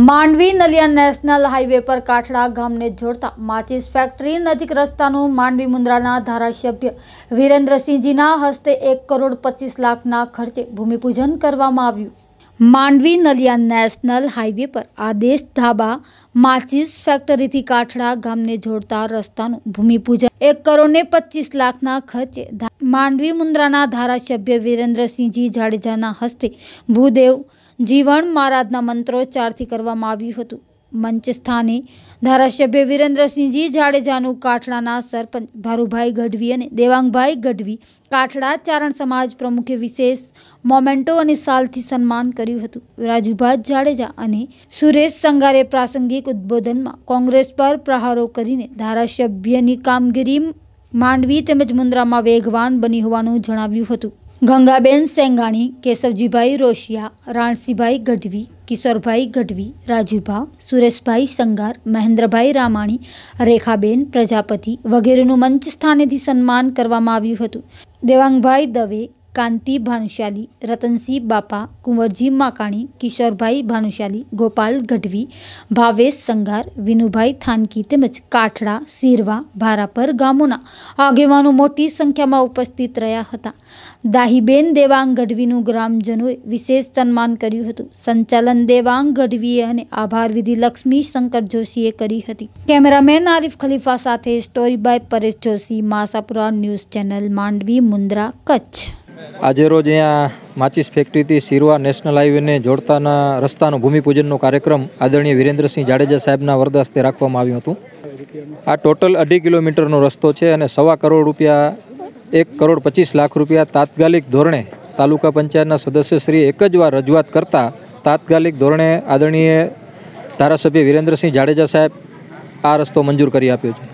Mandvi Naliya national highway પર કાઠડા ગામને જોડતા માચીસ ફેક્ટરી નજીક રસ્તાનું માંડવી મુન્દ્રાના ધારાસભ્ય વિરેન્દ્રસિંહજીના હસ્તે એક કરોડ પચીસ લાખના ખર્ચે ભૂમિપૂજન કરવામાં આવ્યું માંડવી નલિયા નેશનલ હાઈવે પર આદેશ ધાબા માચીસ ફેક્ટરીથી કાઠડા ગામને જોડતા રસ્તાનું ભૂમિપૂજન એક કરોડ ને પચીસ લાખના ખર્ચે માંડવી મુન્દ્રાના ધારાસભ્ય વિરેન્દ્રસિંહજી જાડેજાના હસ્તે ભૂદેવ જીવન મહારાજના મંત્રોચ્ચારથી કરવામાં આવ્યું હતું મંચસ્થાને ધારાસભ્ય વિરેન્દ્રસિંહજી જાડેજાનું કાઠડાના સરપંચ ભારુભાઈ ગઢવી અને દેવાંગભાઈ ગઢવી કાઠડા ચારણ સમાજ પ્રમુખે વિશેષ મોમેન્ટો અને સાલથી સન્માન કર્યું હતું રાજુભા જાડેજા અને સુરેશ સંગારે પ્રાસંગિક ઉદ્બોધનમાં કોંગ્રેસ પર પ્રહારો કરીને ધારાસભ્યની કામગીરી માંડવી તેમજ મુન્દ્રામાં વેગવાન બની હોવાનું જણાવ્યું હતું ગંગાબેન સેંગાણી કેશવજીભાઈ રોશિયા રાણસીભાઈ ગઢવી કિશોરભાઈ ગઢવી રાજુભા સુરેશભાઈ સંગાર મહેન્દ્રભાઈ રામાણી રેખાબેન પ્રજાપતિ વગેરેનું મંચ સ્થાનેથી સન્માન કરવામાં આવ્યું હતું દેવાંગભાઈ દવે કાંતિ ભાનુશાલી રતનસિંહ બાપા કુંવરજી માકાણી કિશોરભાઈ ભાનુશાલી ગોપાલ ગઢવી ભાવેશ સંઘાર વિનુભાઈ થાનકી તેમજ કાઠડા સિરવા ભારાપર ગામોના આગેવાનો મોટી સંખ્યામાં ઉપસ્થિત રહ્યા હતા દાહીબેન દેવાંગ ગઢવીનું ગ્રામજનોએ વિશેષ સન્માન કર્યું હતું સંચાલન દેવાંગ ગઢવીએ અને આભાર વિધિ લક્ષ્મી શંકર જોશીએ કરી હતી કેમેરામેન આરિફ ખલીફા સાથે story by Paresh Joshi Masapura news channel Mandvi Mundra Kutch આજે રોજ અહીંયા માચીસ ફેક્ટરીથી સિરવા નેશનલ હાઈવેને જોડતાના રસ્તાનો ભૂમિપૂજનનો કાર્યક્રમ આદરણીય વિરેન્દ્રસિંહ જાડેજા સાહેબના વરદાસ્તે રાખવામાં આવ્યું હતું આ ટોટલ અઢી કિલોમીટરનો રસ્તો છે અને સવા કરોડ રૂપિયા એક કરોડ પચીસ લાખ રૂપિયા તાત્કાલિક ધોરણે તાલુકા પંચાયતના સદસ્યશ્રી એક જ વાર રજૂઆત કરતાં તાત્કાલિક ધોરણે આદરણીય ધારાસભ્ય વિરેન્દ્રસિંહ જાડેજા સાહેબ આ રસ્તો મંજૂર કરી આપ્યો છે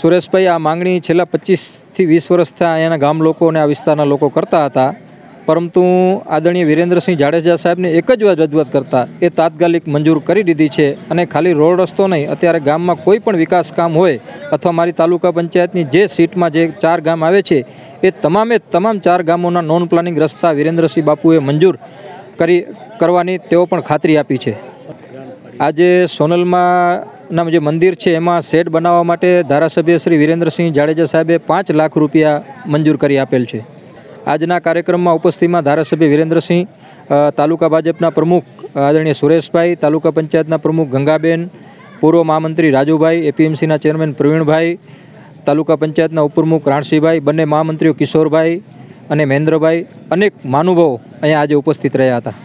સુરેશભાઈ આ માંગણી છેલ્લા પચીસથી વીસ વર્ષથી અહીંયાના ગામ લોકો અને આ વિસ્તારના લોકો કરતા હતા પરંતુ આદરણીય વિરેન્દ્રસિંહ જાડેજા સાહેબને એક જ વાત રજૂઆત કરતા એ તાત્કાલિક મંજૂર કરી દીધી છે અને ખાલી રોડ રસ્તો નહીં અત્યારે ગામમાં કોઈ પણ વિકાસ કામ હોય અથવા મારી તાલુકા પંચાયતની જે સીટમાં જે ચાર ગામ આવે છે એ તમામે તમામ ચાર ગામોના નોન પ્લાનિંગ રસ્તા વિરેન્દ્રસિંહ બાપુએ મંજૂર કરી કરવાની તેઓ પણ ખાતરી આપી છે આજે સોનલમાં જે મંદિર છે એમાં શેડ બનાવવા માટે ધારાસભ્ય શ્રી વિરેન્દ્રસિંહ જાડેજા સાહેબે પાંચ લાખ રૂપિયા મંજૂર કરી આપેલ છે આજના કાર્યક્રમમાં ઉપસ્થિતિમાં ધારાસભ્ય વિરેન્દ્રસિંહ તાલુકા ભાજપના પ્રમુખ આદરણીય સુરેશભાઈ તાલુકા પંચાયતના પ્રમુખ ગંગાબેન પૂર્વ મહામંત્રી રાજુભાઈ એપીએમસીના ચેરમેન પ્રવીણભાઈ તાલુકા પંચાયતના ઉપપ્રમુખ રાણસીભાઈ બંને મહામંત્રીઓ કિશોરભાઈ અને મહેન્દ્રભાઈ અનેક માનુભાવો અહીંયા આજે ઉપસ્થિત રહ્યા હતા